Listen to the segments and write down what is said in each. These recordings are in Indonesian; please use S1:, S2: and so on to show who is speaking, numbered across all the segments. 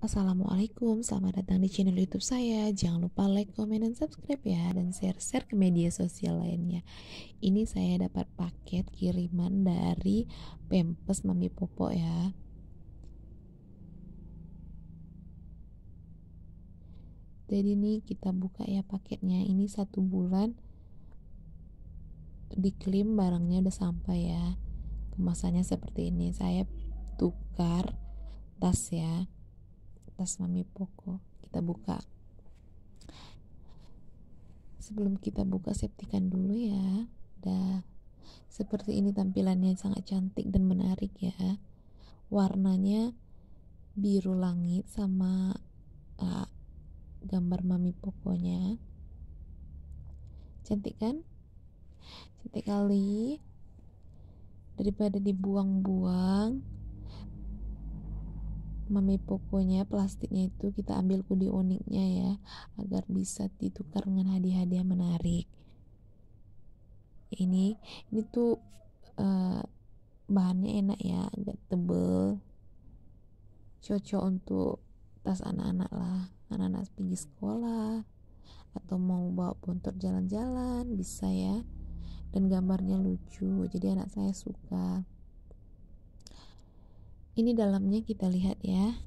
S1: Assalamualaikum, selamat datang di channel YouTube saya. Jangan lupa like, comment, dan subscribe ya, dan share-share ke media sosial lainnya. Ini saya dapat paket kiriman dari Pempes Mami Popo ya. Jadi nih kita buka ya paketnya. Ini satu bulan diklaim barangnya udah sampai ya. Kemasannya seperti ini. Saya tukar tas ya atas Mami Poko. Kita buka. Sebelum kita buka, septikan dulu ya. Dah. Seperti ini tampilannya sangat cantik dan menarik ya. Warnanya biru langit sama uh, gambar Mami Pokonya. Cantik kan? Cantik kali daripada dibuang-buang memipukunya plastiknya itu kita ambil kudi uniknya ya agar bisa ditukar dengan hadiah-hadiah menarik ini ini tuh uh, bahannya enak ya agak tebel cocok untuk tas anak-anak lah anak-anak pergi sekolah atau mau bawa buntut jalan-jalan bisa ya dan gambarnya lucu jadi anak saya suka ini dalamnya kita lihat ya.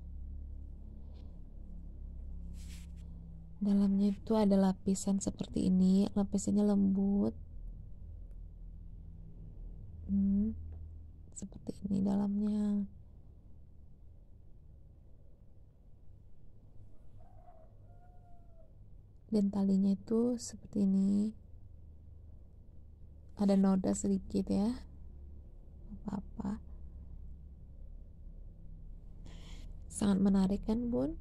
S1: Dalamnya itu ada lapisan seperti ini, lapisannya lembut. Hmm, seperti ini dalamnya. dan talinya itu seperti ini ada noda sedikit ya apa-apa sangat menarik kan bun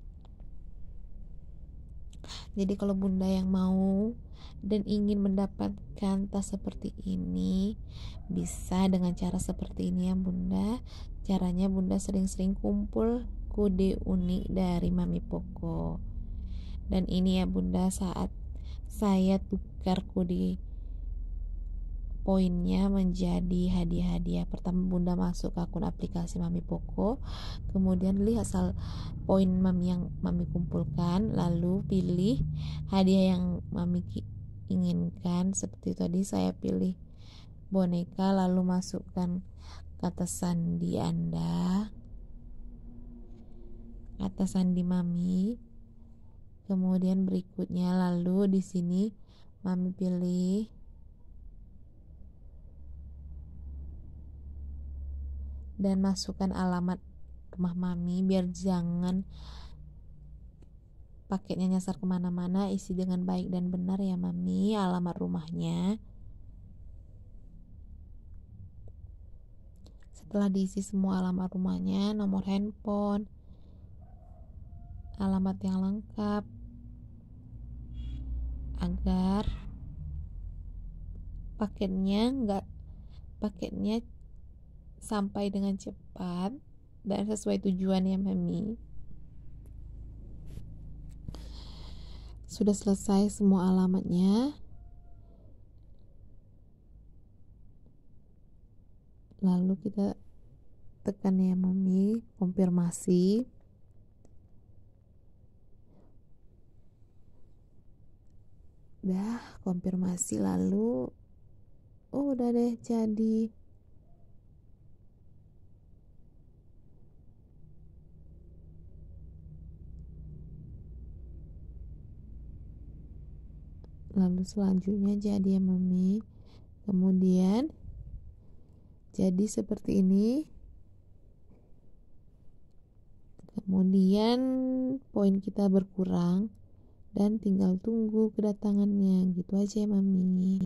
S1: jadi kalau bunda yang mau dan ingin mendapatkan tas seperti ini bisa dengan cara seperti ini ya bunda caranya bunda sering-sering kumpul kode unik dari mami poko dan ini ya bunda saat saya tukar kode poinnya menjadi hadiah-hadiah pertama bunda masuk ke akun aplikasi mami Poco, kemudian lihat asal poin mami yang mami kumpulkan lalu pilih hadiah yang mami inginkan seperti tadi saya pilih boneka lalu masukkan kata sandi anda kata sandi mami kemudian berikutnya lalu di sini mami pilih dan masukkan alamat rumah mami biar jangan paketnya nyasar kemana-mana isi dengan baik dan benar ya mami alamat rumahnya setelah diisi semua alamat rumahnya nomor handphone alamat yang lengkap agar paketnya nggak paketnya sampai dengan cepat dan sesuai tujuan tujuannya Mami. Sudah selesai semua alamatnya. Lalu kita tekan ya Mami, konfirmasi. dah konfirmasi lalu oh, udah deh jadi lalu selanjutnya jadi ya mami kemudian jadi seperti ini kemudian poin kita berkurang dan tinggal tunggu kedatangannya gitu aja ya mami